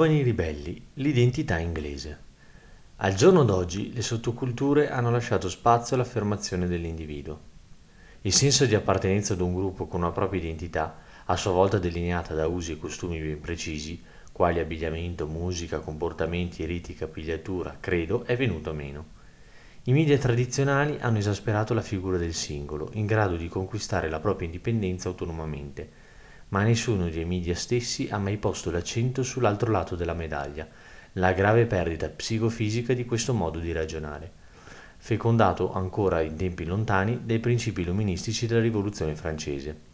Giovani ribelli, l'identità inglese. Al giorno d'oggi le sottoculture hanno lasciato spazio all'affermazione dell'individuo. Il senso di appartenenza ad un gruppo con una propria identità, a sua volta delineata da usi e costumi ben precisi, quali abbigliamento, musica, comportamenti, riti, capigliatura, credo, è venuto meno. I media tradizionali hanno esasperato la figura del singolo, in grado di conquistare la propria indipendenza autonomamente, ma nessuno dei media stessi ha mai posto l'accento sull'altro lato della medaglia, la grave perdita psicofisica di questo modo di ragionare, fecondato ancora in tempi lontani dai principi illuministici della rivoluzione francese.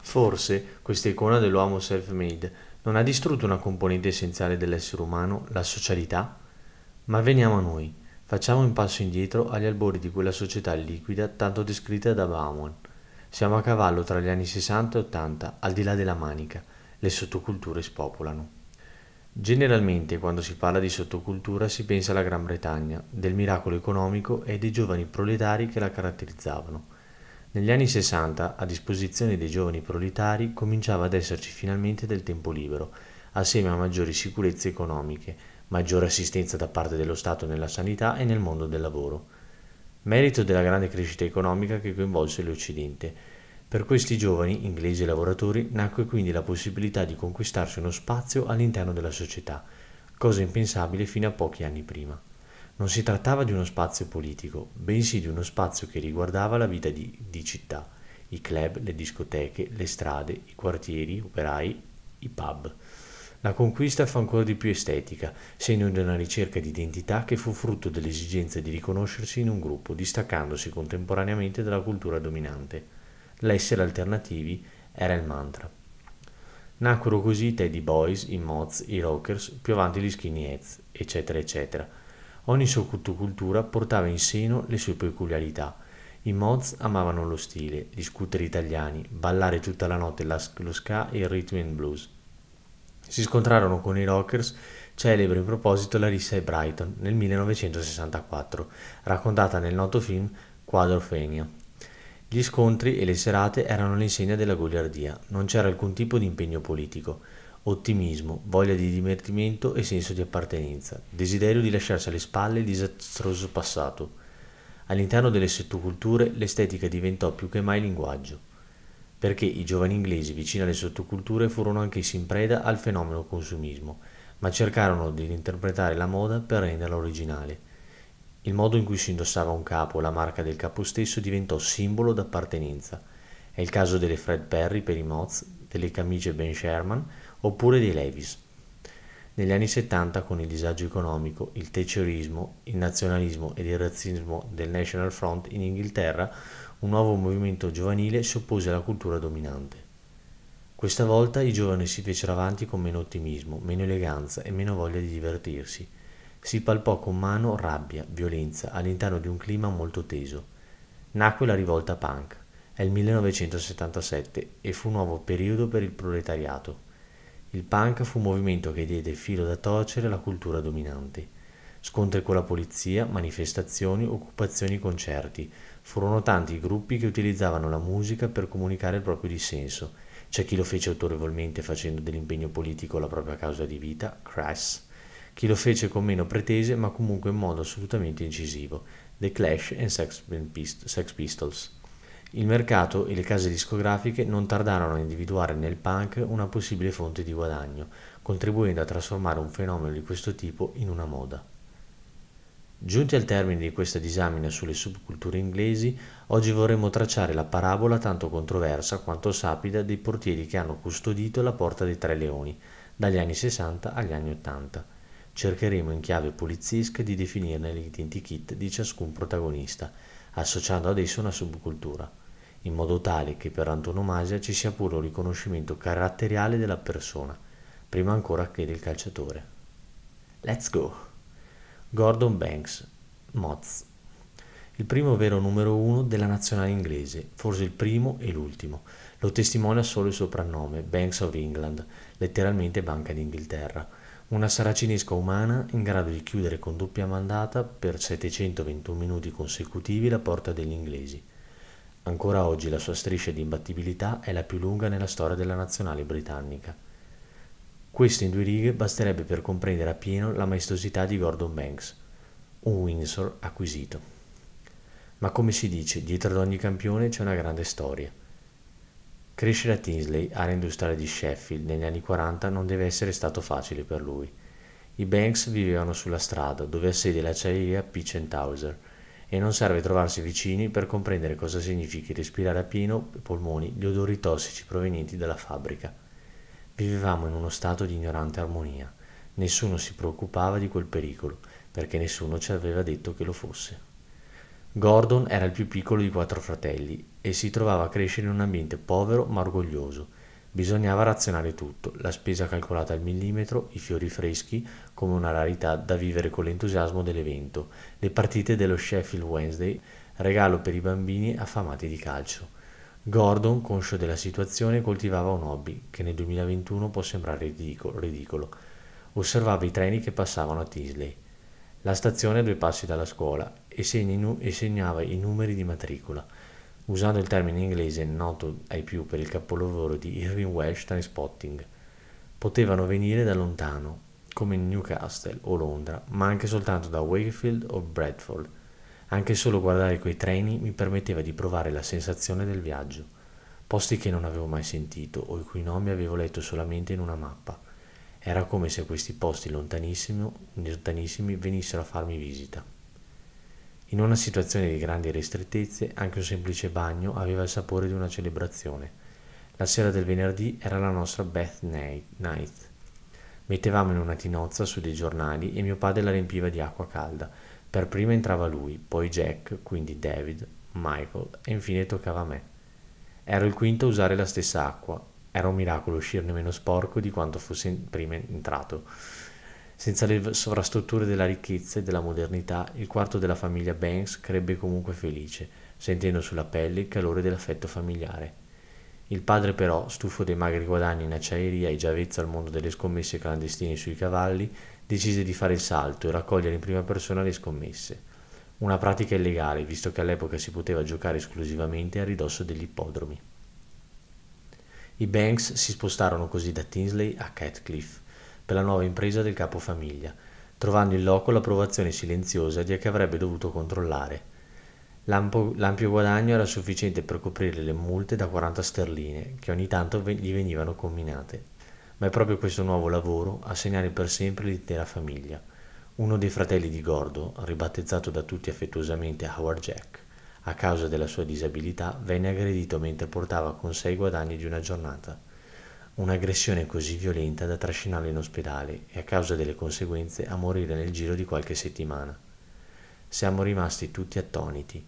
Forse questa icona dell'uomo self-made non ha distrutto una componente essenziale dell'essere umano, la socialità? Ma veniamo a noi, facciamo un passo indietro agli albori di quella società liquida tanto descritta da Baumon, siamo a cavallo tra gli anni 60 e 80, al di là della manica. Le sottoculture spopolano. Generalmente quando si parla di sottocultura si pensa alla Gran Bretagna, del miracolo economico e dei giovani proletari che la caratterizzavano. Negli anni 60 a disposizione dei giovani proletari cominciava ad esserci finalmente del tempo libero, assieme a maggiori sicurezze economiche, maggiore assistenza da parte dello Stato nella sanità e nel mondo del lavoro merito della grande crescita economica che coinvolse l'Occidente. Per questi giovani, inglesi e lavoratori, nacque quindi la possibilità di conquistarsi uno spazio all'interno della società, cosa impensabile fino a pochi anni prima. Non si trattava di uno spazio politico, bensì di uno spazio che riguardava la vita di, di città, i club, le discoteche, le strade, i quartieri operai, i pub. La conquista fu ancora di più estetica, segno di una ricerca di identità che fu frutto dell'esigenza di riconoscersi in un gruppo, distaccandosi contemporaneamente dalla cultura dominante. L'essere alternativi era il mantra. Nacquero così i Teddy Boys, i Moz, i Rockers, più avanti gli Skinny Heads, eccetera eccetera. Ogni sottocultura portava in seno le sue peculiarità. I Moz amavano lo stile, gli scooter italiani, ballare tutta la notte lo ska e il rhythm and blues si scontrarono con i Rockers celebre in proposito Larissa e Brighton nel 1964, raccontata nel noto film Quadrofenia. Gli scontri e le serate erano l'insegna della goliardia, non c'era alcun tipo di impegno politico. Ottimismo, voglia di divertimento e senso di appartenenza, desiderio di lasciarsi alle spalle il disastroso passato. All'interno delle sottoculture l'estetica diventò più che mai linguaggio perché i giovani inglesi vicini alle sottoculture furono anch'essi in preda al fenomeno consumismo, ma cercarono di interpretare la moda per renderla originale. Il modo in cui si indossava un capo o la marca del capo stesso diventò simbolo d'appartenenza. È il caso delle Fred Perry per i Moz, delle camicie Ben Sherman oppure dei Levis. Negli anni 70, con il disagio economico, il thatcherismo, il nazionalismo ed il razzismo del National Front in Inghilterra, un nuovo movimento giovanile si oppose alla cultura dominante. Questa volta i giovani si fecero avanti con meno ottimismo, meno eleganza e meno voglia di divertirsi. Si palpò con mano rabbia, violenza, all'interno di un clima molto teso. Nacque la rivolta punk. È il 1977 e fu un nuovo periodo per il proletariato. Il punk fu un movimento che diede filo da torcere alla cultura dominante. Scontri con la polizia, manifestazioni, occupazioni, concerti. Furono tanti i gruppi che utilizzavano la musica per comunicare il proprio dissenso. C'è chi lo fece autorevolmente facendo dell'impegno politico la propria causa di vita, Crash. Chi lo fece con meno pretese ma comunque in modo assolutamente incisivo, The Clash and Sex Pistols. Il mercato e le case discografiche non tardarono a individuare nel punk una possibile fonte di guadagno, contribuendo a trasformare un fenomeno di questo tipo in una moda. Giunti al termine di questa disamina sulle subculture inglesi, oggi vorremmo tracciare la parabola tanto controversa quanto sapida dei portieri che hanno custodito la porta dei Tre Leoni, dagli anni 60 agli anni 80. Cercheremo in chiave poliziesca di definirne l'identikit di ciascun protagonista, associando ad esso una subcultura in modo tale che per antonomasia ci sia pure un riconoscimento caratteriale della persona, prima ancora che del calciatore. Let's go! Gordon Banks, Moz. Il primo vero numero uno della nazionale inglese, forse il primo e l'ultimo. Lo testimonia solo il soprannome, Banks of England, letteralmente Banca d'Inghilterra. Una saracinesca umana in grado di chiudere con doppia mandata per 721 minuti consecutivi la porta degli inglesi. Ancora oggi la sua striscia di imbattibilità è la più lunga nella storia della nazionale britannica. Questo in due righe basterebbe per comprendere appieno la maestosità di Gordon Banks, un Windsor acquisito. Ma come si dice, dietro ad ogni campione c'è una grande storia. Crescere a Tinsley, area industriale di Sheffield, negli anni 40 non deve essere stato facile per lui. I Banks vivevano sulla strada, dove ha sede l'acciaieria Pitch Towser, e non serve trovarsi vicini per comprendere cosa significhi respirare a pieno i polmoni gli odori tossici provenienti dalla fabbrica. Vivevamo in uno stato di ignorante armonia. Nessuno si preoccupava di quel pericolo, perché nessuno ci aveva detto che lo fosse. Gordon era il più piccolo di quattro fratelli e si trovava a crescere in un ambiente povero ma orgoglioso Bisognava razionare tutto, la spesa calcolata al millimetro, i fiori freschi come una rarità da vivere con l'entusiasmo dell'evento, le partite dello Sheffield Wednesday, regalo per i bambini affamati di calcio. Gordon, conscio della situazione, coltivava un hobby che nel 2021 può sembrare ridicolo. ridicolo. Osservava i treni che passavano a Tisley, la stazione a due passi dalla scuola, e, segni, e segnava i numeri di matricola usando il termine inglese noto ai più per il capolavoro di Irving Welsh Trainspotting. Potevano venire da lontano, come Newcastle o Londra, ma anche soltanto da Wakefield o Bradford. Anche solo guardare quei treni mi permetteva di provare la sensazione del viaggio, posti che non avevo mai sentito o i cui nomi avevo letto solamente in una mappa. Era come se questi posti lontanissimi venissero a farmi visita. In una situazione di grandi ristrettezze, anche un semplice bagno aveva il sapore di una celebrazione. La sera del venerdì era la nostra Beth night. Mettevamo in una tinozza su dei giornali e mio padre la riempiva di acqua calda. Per prima entrava lui, poi Jack, quindi David, Michael e infine toccava a me. Ero il quinto a usare la stessa acqua. Era un miracolo uscirne meno sporco di quanto fosse prima entrato. Senza le sovrastrutture della ricchezza e della modernità, il quarto della famiglia Banks crebbe comunque felice, sentendo sulla pelle il calore dell'affetto familiare. Il padre però, stufo dei magri guadagni in acciaieria e già vezzo al mondo delle scommesse clandestine sui cavalli, decise di fare il salto e raccogliere in prima persona le scommesse. Una pratica illegale, visto che all'epoca si poteva giocare esclusivamente a ridosso degli ippodromi. I Banks si spostarono così da Tinsley a Catcliffe per la nuova impresa del capofamiglia, trovando in loco l'approvazione silenziosa di chi avrebbe dovuto controllare. l'ampio guadagno era sufficiente per coprire le multe da 40 sterline che ogni tanto gli venivano combinate, ma è proprio questo nuovo lavoro a segnare per sempre l'intera famiglia. Uno dei fratelli di Gordo, ribattezzato da tutti affettuosamente Howard Jack, a causa della sua disabilità venne aggredito mentre portava con sé i guadagni di una giornata un'aggressione così violenta da trascinarlo in ospedale e a causa delle conseguenze a morire nel giro di qualche settimana. Siamo rimasti tutti attoniti.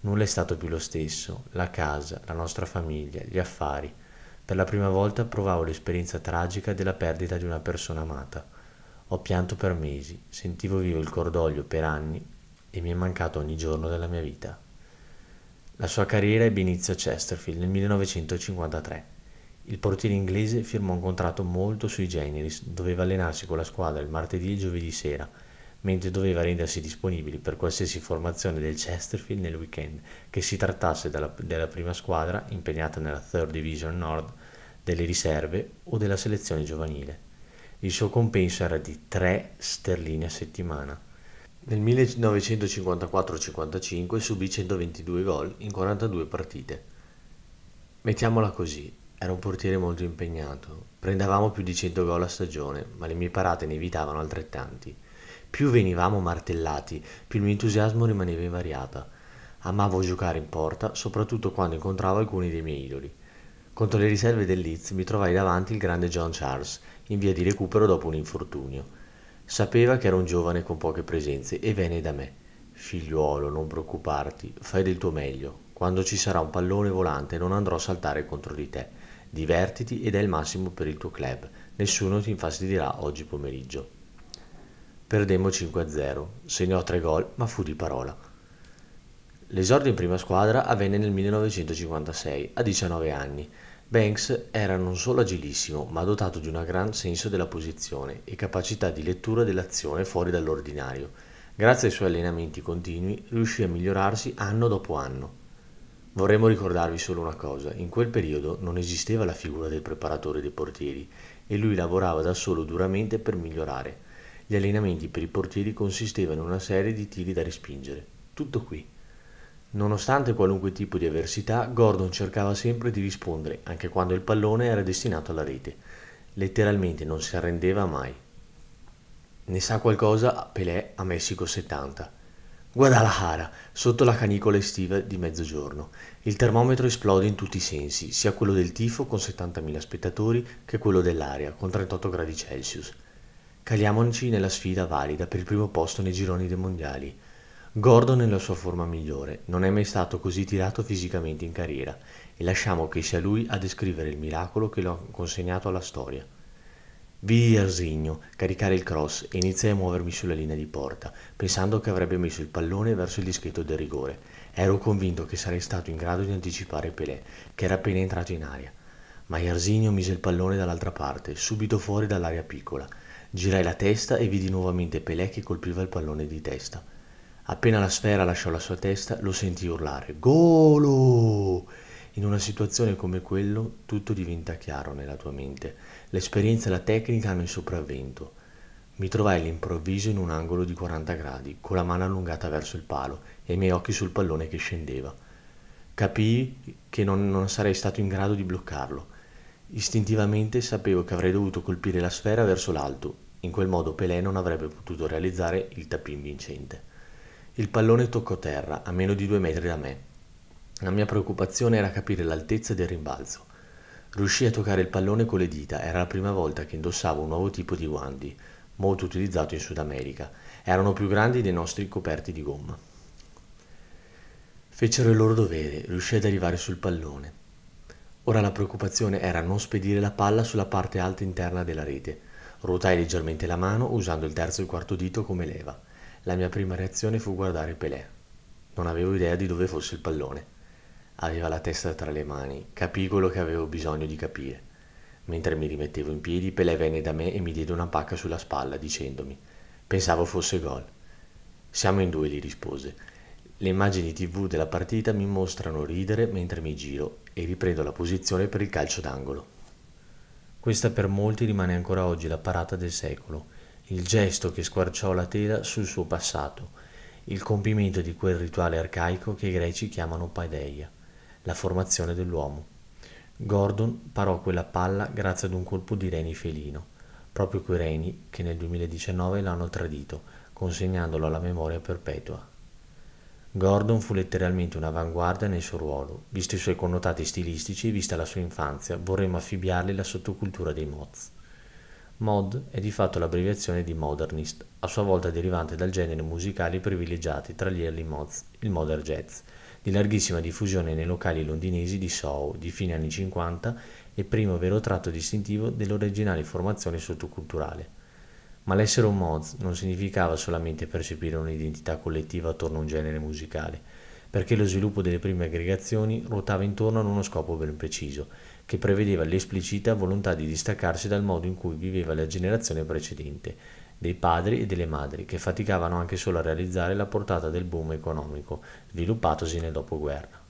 Nulla è stato più lo stesso, la casa, la nostra famiglia, gli affari. Per la prima volta provavo l'esperienza tragica della perdita di una persona amata. Ho pianto per mesi, sentivo vivo il cordoglio per anni e mi è mancato ogni giorno della mia vita. La sua carriera ebbe inizio a Chesterfield nel 1953 il portiere inglese firmò un contratto molto sui generis, doveva allenarsi con la squadra il martedì e il giovedì sera, mentre doveva rendersi disponibile per qualsiasi formazione del Chesterfield nel weekend, che si trattasse della, della prima squadra impegnata nella Third Division Nord, delle riserve o della selezione giovanile. Il suo compenso era di 3 sterline a settimana. Nel 1954-55 subì 122 gol in 42 partite. Mettiamola così, era un portiere molto impegnato. Prendevamo più di 100 gol a stagione, ma le mie parate ne evitavano altrettanti. Più venivamo martellati, più il mio entusiasmo rimaneva invariata. Amavo giocare in porta, soprattutto quando incontravo alcuni dei miei idoli. Contro le riserve del Leeds mi trovai davanti il grande John Charles, in via di recupero dopo un infortunio. Sapeva che era un giovane con poche presenze e venne da me. Figliuolo, non preoccuparti, fai del tuo meglio. Quando ci sarà un pallone volante non andrò a saltare contro di te divertiti ed è il massimo per il tuo club, nessuno ti infastidirà oggi pomeriggio. Perdemmo 5-0, segnò 3 gol ma fu di parola. L'esordio in prima squadra avvenne nel 1956, a 19 anni. Banks era non solo agilissimo, ma dotato di un gran senso della posizione e capacità di lettura dell'azione fuori dall'ordinario. Grazie ai suoi allenamenti continui riuscì a migliorarsi anno dopo anno. Vorremmo ricordarvi solo una cosa, in quel periodo non esisteva la figura del preparatore dei portieri e lui lavorava da solo duramente per migliorare. Gli allenamenti per i portieri consistevano in una serie di tiri da respingere. Tutto qui. Nonostante qualunque tipo di avversità, Gordon cercava sempre di rispondere, anche quando il pallone era destinato alla rete. Letteralmente non si arrendeva mai. Ne sa qualcosa Pelé a Messico 70. Guadalajara, sotto la canicola estiva di mezzogiorno. Il termometro esplode in tutti i sensi, sia quello del tifo con 70.000 spettatori che quello dell'aria con 38 gradi Celsius. Caliamoci nella sfida valida per il primo posto nei gironi dei mondiali. Gordon nella sua forma migliore, non è mai stato così tirato fisicamente in carriera e lasciamo che sia lui a descrivere il miracolo che lo ha consegnato alla storia. Vidi Arsigno caricare il cross e iniziai a muovermi sulla linea di porta, pensando che avrebbe messo il pallone verso il dischetto del rigore. Ero convinto che sarei stato in grado di anticipare Pelé, che era appena entrato in aria. Ma Iarsinio mise il pallone dall'altra parte, subito fuori dall'area piccola. Girai la testa e vidi nuovamente Pelé che colpiva il pallone di testa. Appena la sfera lasciò la sua testa, lo sentì urlare: Golo! In una situazione come quello tutto diventa chiaro nella tua mente, l'esperienza e la tecnica hanno il sopravvento. Mi trovai all'improvviso in un angolo di 40 gradi, con la mano allungata verso il palo e i miei occhi sul pallone che scendeva. Capii che non, non sarei stato in grado di bloccarlo. Istintivamente sapevo che avrei dovuto colpire la sfera verso l'alto, in quel modo Pelé non avrebbe potuto realizzare il tappin vincente. Il pallone toccò terra, a meno di due metri da me, la mia preoccupazione era capire l'altezza del rimbalzo. Riuscii a toccare il pallone con le dita, era la prima volta che indossavo un nuovo tipo di guanti, molto utilizzato in Sud America. Erano più grandi dei nostri coperti di gomma. Fecero il loro dovere, riuscii ad arrivare sul pallone. Ora la preoccupazione era non spedire la palla sulla parte alta interna della rete. Ruotai leggermente la mano usando il terzo e il quarto dito come leva. La mia prima reazione fu guardare Pelé. Non avevo idea di dove fosse il pallone. Aveva la testa tra le mani, capii quello che avevo bisogno di capire. Mentre mi rimettevo in piedi, Pelé venne da me e mi diede una pacca sulla spalla, dicendomi: Pensavo fosse gol. Siamo in due, gli rispose. Le immagini tv della partita mi mostrano ridere mentre mi giro e riprendo la posizione per il calcio d'angolo. Questa per molti rimane ancora oggi la parata del secolo, il gesto che squarciò la tela sul suo passato, il compimento di quel rituale arcaico che i greci chiamano paideia la formazione dell'uomo. Gordon parò quella palla grazie ad un colpo di Reni felino, proprio quei Reni che nel 2019 l'hanno tradito, consegnandolo alla memoria perpetua. Gordon fu letteralmente un'avanguardia nel suo ruolo, visto i suoi connotati stilistici e vista la sua infanzia, vorremmo affibbiargli la sottocultura dei mods. Mod è di fatto l'abbreviazione di modernist, a sua volta derivante dal genere musicale privilegiati tra gli early mods, il modern jazz, di larghissima diffusione nei locali londinesi di Soho di fine anni 50 e primo vero tratto distintivo dell'originale formazione sottoculturale. Ma l'essere un Moz non significava solamente percepire un'identità collettiva attorno a un genere musicale, perché lo sviluppo delle prime aggregazioni ruotava intorno ad uno scopo ben preciso, che prevedeva l'esplicita volontà di distaccarsi dal modo in cui viveva la generazione precedente, dei padri e delle madri, che faticavano anche solo a realizzare la portata del boom economico sviluppatosi nel dopoguerra.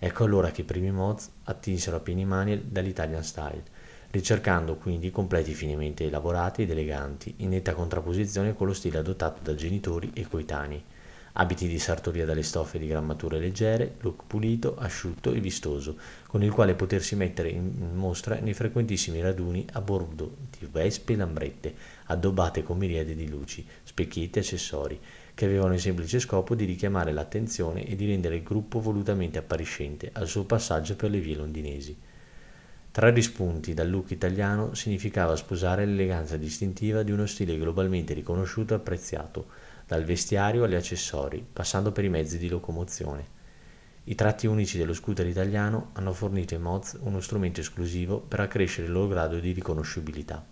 Ecco allora che i primi mods attinsero a pieni mani dall'Italian style, ricercando quindi completi finemente elaborati ed eleganti, in netta contrapposizione con lo stile adottato da genitori e coetanei, abiti di sartoria dalle stoffe di grammature leggere, look pulito, asciutto e vistoso, con il quale potersi mettere in mostra nei frequentissimi raduni a bordo di vespe e lambrette, addobbate con miriadi di luci, specchietti e accessori, che avevano il semplice scopo di richiamare l'attenzione e di rendere il gruppo volutamente appariscente al suo passaggio per le vie londinesi. Tra rispunti dal look italiano significava sposare l'eleganza distintiva di uno stile globalmente riconosciuto e apprezzato, dal vestiario agli accessori, passando per i mezzi di locomozione. I tratti unici dello scooter italiano hanno fornito ai Moz uno strumento esclusivo per accrescere il loro grado di riconoscibilità.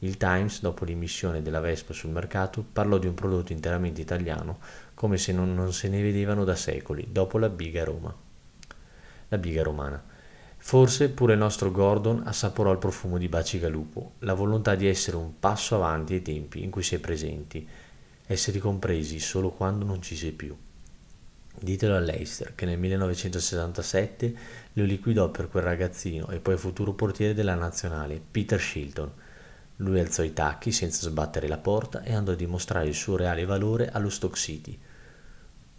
Il Times, dopo l'immissione della Vespa sul mercato, parlò di un prodotto interamente italiano come se non, non se ne vedevano da secoli, dopo la biga, Roma. la biga romana. Forse pure il nostro Gordon assaporò il profumo di bacigalupo, la volontà di essere un passo avanti ai tempi in cui si è presenti, essere compresi solo quando non ci sei più. Ditelo a Leicester che nel 1967 lo liquidò per quel ragazzino e poi futuro portiere della nazionale, Peter Shilton. Lui alzò i tacchi senza sbattere la porta e andò a dimostrare il suo reale valore allo Stock City.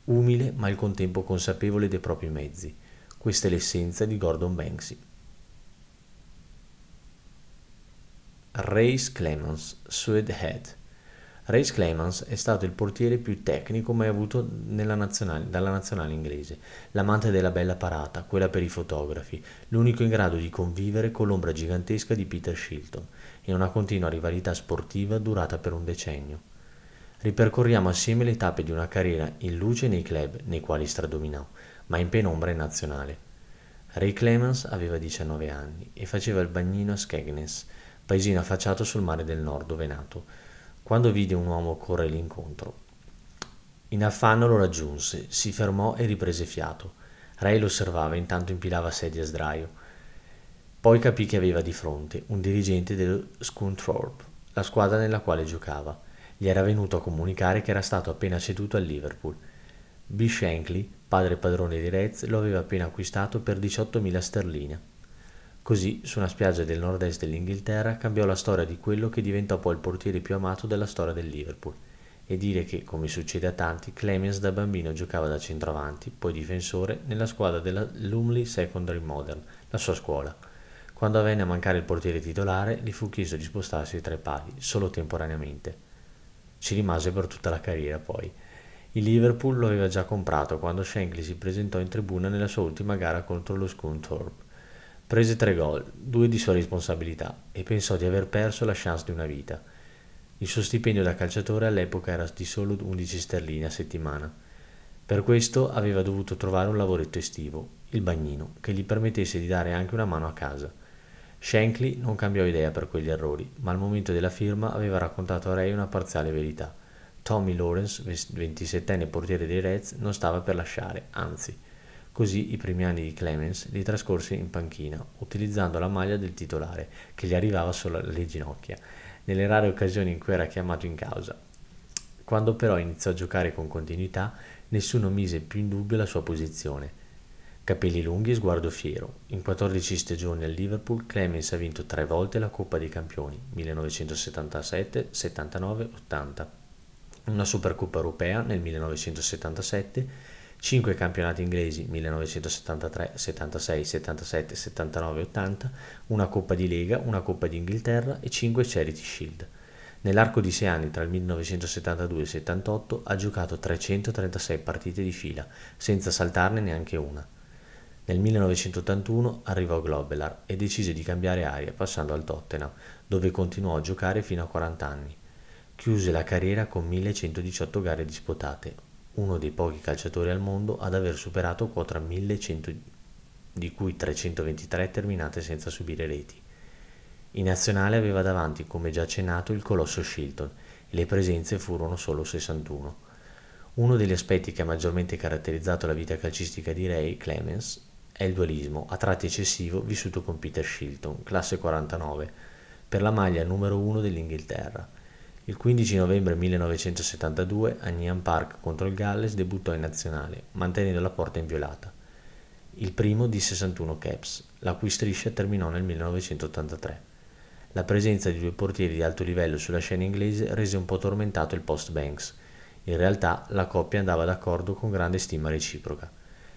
Umile ma al contempo consapevole dei propri mezzi. Questa è l'essenza di Gordon Banksy. Race Clemens, Swed Head Race Clemens è stato il portiere più tecnico mai avuto nazionale, dalla nazionale inglese, l'amante della bella parata, quella per i fotografi, l'unico in grado di convivere con l'ombra gigantesca di Peter Shilton e una continua rivalità sportiva durata per un decennio. Ripercorriamo assieme le tappe di una carriera in luce nei club nei quali stradominò, ma in penombra in nazionale. Ray Clemens aveva 19 anni e faceva il bagnino a Skegness, paesino affacciato sul mare del nord dove nato, quando vide un uomo correre l'incontro, in affanno lo raggiunse, si fermò e riprese fiato. Ray lo osservava intanto impilava sedie a sdraio. Poi capì che aveva di fronte un dirigente dello Scunthorpe, la squadra nella quale giocava. Gli era venuto a comunicare che era stato appena ceduto al Liverpool. B. Shankly, padre padrone di Reds, lo aveva appena acquistato per 18.000 sterline. Così, su una spiaggia del nord-est dell'Inghilterra, cambiò la storia di quello che diventò poi il portiere più amato della storia del Liverpool. E dire che, come succede a tanti, Clemens da bambino giocava da centravanti, poi difensore, nella squadra della Lumley Secondary Modern, la sua scuola. Quando venne a mancare il portiere titolare, gli fu chiesto di spostarsi tra i pali, solo temporaneamente. Ci rimase per tutta la carriera poi. Il Liverpool lo aveva già comprato quando Shankly si presentò in tribuna nella sua ultima gara contro lo Scunthorpe Prese tre gol, due di sua responsabilità, e pensò di aver perso la chance di una vita. Il suo stipendio da calciatore all'epoca era di solo 11 sterline a settimana. Per questo aveva dovuto trovare un lavoretto estivo, il bagnino, che gli permettesse di dare anche una mano a casa. Shankly non cambiò idea per quegli errori, ma al momento della firma aveva raccontato a Ray una parziale verità. Tommy Lawrence, 27enne portiere dei Reds, non stava per lasciare, anzi, Così i primi anni di Clemens li trascorse in panchina, utilizzando la maglia del titolare, che gli arrivava solo alle ginocchia, nelle rare occasioni in cui era chiamato in causa. Quando però iniziò a giocare con continuità, nessuno mise più in dubbio la sua posizione. Capelli lunghi e sguardo fiero. In 14 stagioni al Liverpool, Clemens ha vinto tre volte la Coppa dei Campioni, 1977, 79, 80. Una Supercoppa europea nel 1977 5 campionati inglesi 1973, 76, 77, 79 80, una Coppa di Lega, una Coppa d'Inghilterra e 5 Charity Shield. Nell'arco di 6 anni tra il 1972 e il 78 ha giocato 336 partite di fila, senza saltarne neanche una. Nel 1981 arrivò a Globelar e decise di cambiare aria passando al Tottenham, dove continuò a giocare fino a 40 anni. Chiuse la carriera con 1118 gare disputate, uno dei pochi calciatori al mondo ad aver superato quota 1100 di cui 323 terminate senza subire reti. In nazionale aveva davanti, come già accennato, il colosso Shilton e le presenze furono solo 61. Uno degli aspetti che ha maggiormente caratterizzato la vita calcistica di Ray Clemens è il dualismo, a tratti eccessivo, vissuto con Peter Shilton, classe 49, per la maglia numero 1 dell'Inghilterra il 15 novembre 1972 a Nyan Park contro il Galles debuttò in nazionale, mantenendo la porta inviolata, il primo di 61 caps, la cui striscia terminò nel 1983. La presenza di due portieri di alto livello sulla scena inglese rese un po' tormentato il post Banks. In realtà la coppia andava d'accordo con grande stima reciproca.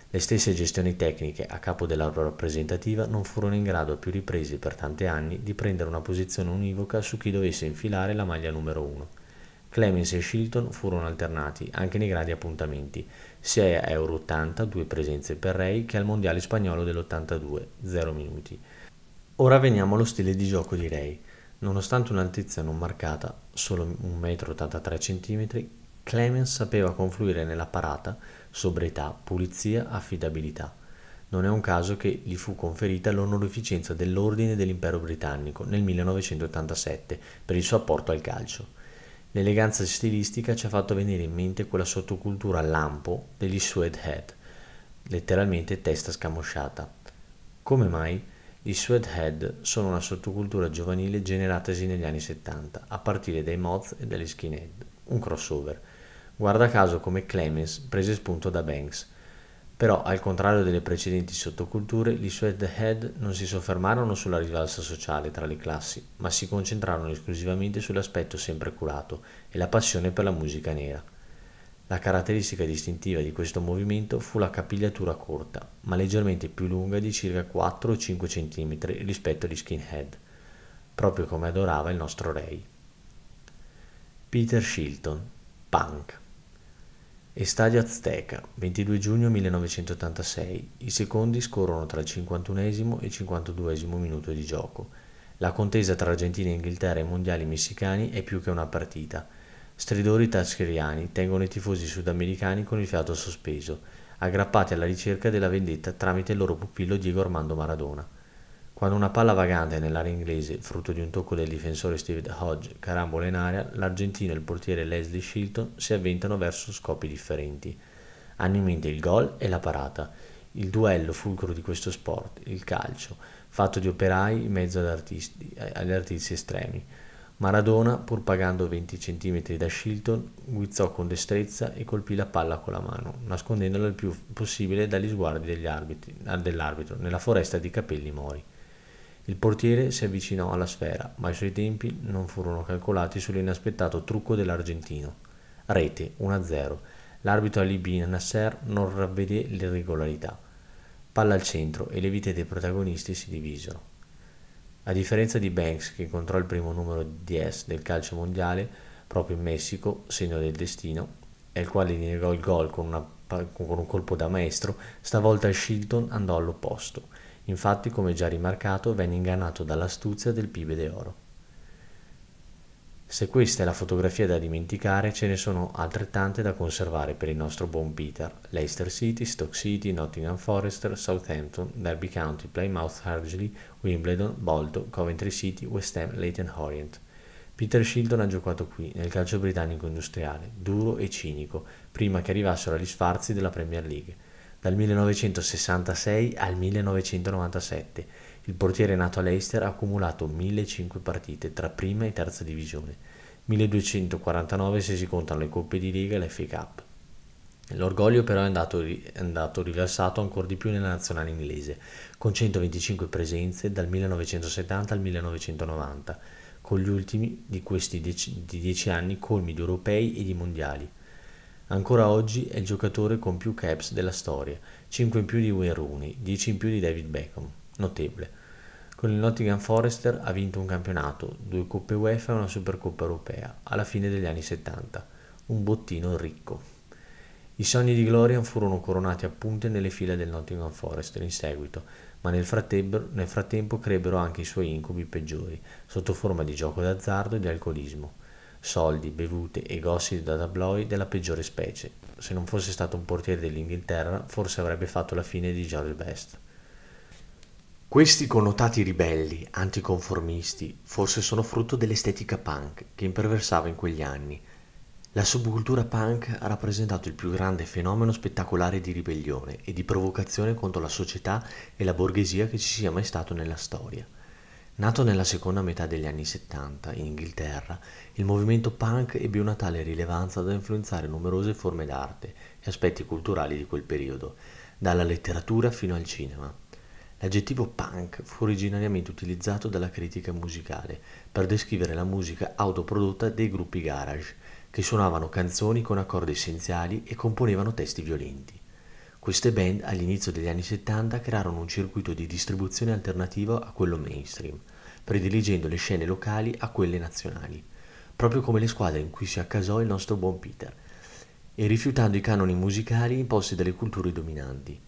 Le stesse gestioni tecniche a capo della rappresentativa non furono in grado a più riprese per tanti anni di prendere una posizione univoca su chi dovesse infilare la maglia numero 1. Clemens e Shilton furono alternati anche nei gradi appuntamenti, sia a Euro 80, due presenze per Ray, che al Mondiale spagnolo dell'82, 0 minuti. Ora veniamo allo stile di gioco di Ray. Nonostante un'altezza non marcata, solo 1,83 m, Clemens sapeva confluire nella parata sobrietà, pulizia, affidabilità. Non è un caso che gli fu conferita l'onorificenza dell'Ordine dell'Impero Britannico nel 1987 per il suo apporto al calcio. L'eleganza stilistica ci ha fatto venire in mente quella sottocultura lampo degli Suede Head, letteralmente testa scamosciata. Come mai? I Suede Head sono una sottocultura giovanile generatasi negli anni 70, a partire dai mods e dagli skinhead, un crossover, guarda caso come Clemens prese spunto da Banks. Però, al contrario delle precedenti sottoculture, gli Sweathead non si soffermarono sulla rivalsa sociale tra le classi, ma si concentrarono esclusivamente sull'aspetto sempre curato e la passione per la musica nera. La caratteristica distintiva di questo movimento fu la capigliatura corta, ma leggermente più lunga di circa 4 o 5 cm rispetto agli skinhead, proprio come adorava il nostro Ray. Peter Shilton, punk. Estadio Azteca, 22 giugno 1986. I secondi scorrono tra il 51 e il 52 minuto di gioco. La contesa tra Argentina e Inghilterra ai mondiali messicani è più che una partita. Stridori tascheriani tengono i tifosi sudamericani con il fiato sospeso, aggrappati alla ricerca della vendetta tramite il loro pupillo Diego Armando Maradona. Quando una palla vagante nell'area inglese, frutto di un tocco del difensore Steve Hodge, carambola in area, l'argentino e il portiere Leslie Shilton si avventano verso scopi differenti. Hanno in mente il gol e la parata, il duello fulcro di questo sport, il calcio, fatto di operai in mezzo ad artisti, agli artisti estremi. Maradona, pur pagando 20 cm da Shilton, guizzò con destrezza e colpì la palla con la mano, nascondendola il più possibile dagli sguardi dell'arbitro, nella foresta di capelli mori. Il portiere si avvicinò alla sfera, ma i suoi tempi non furono calcolati sull'inaspettato trucco dell'argentino. Rete 1-0. L'arbitro Ali Bin Nasser non ravvede l'irregolarità. Palla al centro e le vite dei protagonisti si divisero. A differenza di Banks, che incontrò il primo numero 10 del calcio mondiale, proprio in Messico, segno del destino, e il quale negò il gol con, una, con un colpo da maestro, stavolta Shilton andò all'opposto Infatti, come già rimarcato, venne ingannato dall'astuzia del Pibede Oro. Se questa è la fotografia da dimenticare, ce ne sono altrettante da conservare per il nostro buon Peter. Leicester City, Stoke City, Nottingham Forest, Southampton, Derby County, Plymouth, Hargley, Wimbledon, Bolton, Coventry City, West Ham, Leighton Orient. Peter Shilton ha giocato qui, nel calcio britannico industriale, duro e cinico, prima che arrivassero agli sfarzi della Premier League dal 1966 al 1997. Il portiere nato a Leicester ha accumulato 1005 partite tra prima e terza divisione, 1249 se si contano le coppe di Liga e l'FA Cup. L'orgoglio però è andato, è andato rilassato ancora di più nella nazionale inglese, con 125 presenze dal 1970 al 1990, con gli ultimi di questi dieci anni colmi di europei e di mondiali, Ancora oggi è il giocatore con più caps della storia, 5 in più di Wayne Rooney, 10 in più di David Beckham, notevole. Con il Nottingham Forester ha vinto un campionato, due coppe UEFA e una Supercoppa europea, alla fine degli anni 70, un bottino ricco. I sogni di Glorian furono coronati a punte nelle file del Nottingham Forester in seguito, ma nel frattempo, nel frattempo crebbero anche i suoi incubi peggiori, sotto forma di gioco d'azzardo e di alcolismo soldi, bevute e gossip da tabloid della peggiore specie. Se non fosse stato un portiere dell'Inghilterra, forse avrebbe fatto la fine di George Best. Questi connotati ribelli, anticonformisti, forse sono frutto dell'estetica punk che imperversava in quegli anni. La subcultura punk ha rappresentato il più grande fenomeno spettacolare di ribellione e di provocazione contro la società e la borghesia che ci sia mai stato nella storia. Nato nella seconda metà degli anni 70 in Inghilterra, il movimento punk ebbe una tale rilevanza da influenzare numerose forme d'arte e aspetti culturali di quel periodo, dalla letteratura fino al cinema. L'aggettivo punk fu originariamente utilizzato dalla critica musicale per descrivere la musica autoprodotta dei gruppi garage, che suonavano canzoni con accordi essenziali e componevano testi violenti. Queste band all'inizio degli anni 70 crearono un circuito di distribuzione alternativo a quello mainstream, prediligendo le scene locali a quelle nazionali, proprio come le squadre in cui si accasò il nostro buon Peter, e rifiutando i canoni musicali imposti dalle culture dominanti.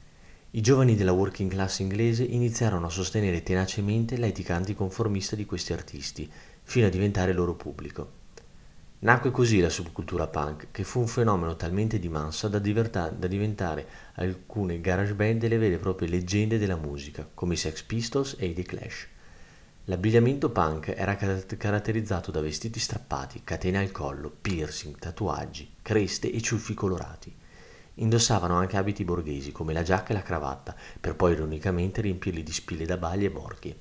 I giovani della working class inglese iniziarono a sostenere tenacemente l'etica anticonformista di questi artisti, fino a diventare loro pubblico. Nacque così la subcultura punk, che fu un fenomeno talmente di massa da, diverta- da diventare alcune garage band delle vere e proprie leggende della musica, come i Sex Pistols e i The Clash. L'abbigliamento punk era car- caratterizzato da vestiti strappati, catene al collo, piercing, tatuaggi, creste e ciuffi colorati. Indossavano anche abiti borghesi come la giacca e la cravatta, per poi ironicamente riempirli di spille da bagli e borghi.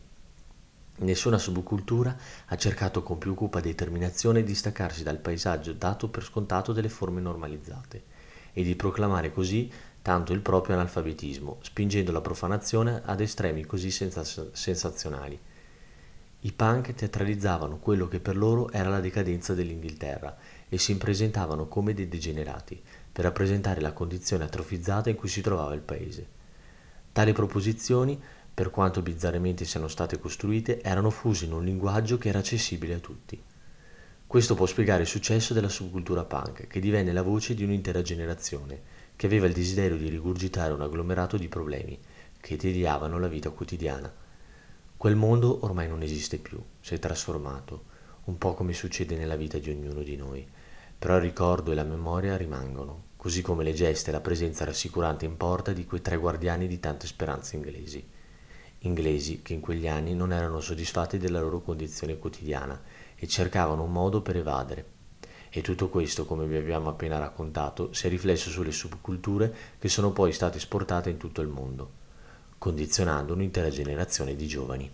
Nessuna subcultura ha cercato con più cupa determinazione di staccarsi dal paesaggio dato per scontato delle forme normalizzate e di proclamare così tanto il proprio analfabetismo, spingendo la profanazione ad estremi così sensaz sensazionali. I punk teatralizzavano quello che per loro era la decadenza dell'Inghilterra e si presentavano come dei degenerati, per rappresentare la condizione atrofizzata in cui si trovava il paese. Tali proposizioni per quanto bizzarremente siano state costruite, erano fuse in un linguaggio che era accessibile a tutti. Questo può spiegare il successo della subcultura punk, che divenne la voce di un'intera generazione, che aveva il desiderio di rigurgitare un agglomerato di problemi che tediavano la vita quotidiana. Quel mondo ormai non esiste più, si è trasformato, un po' come succede nella vita di ognuno di noi, però il ricordo e la memoria rimangono, così come le geste e la presenza rassicurante in porta di quei tre guardiani di tante speranze inglesi inglesi che in quegli anni non erano soddisfatti della loro condizione quotidiana e cercavano un modo per evadere. E tutto questo, come vi abbiamo appena raccontato, si è riflesso sulle subculture che sono poi state esportate in tutto il mondo, condizionando un'intera generazione di giovani.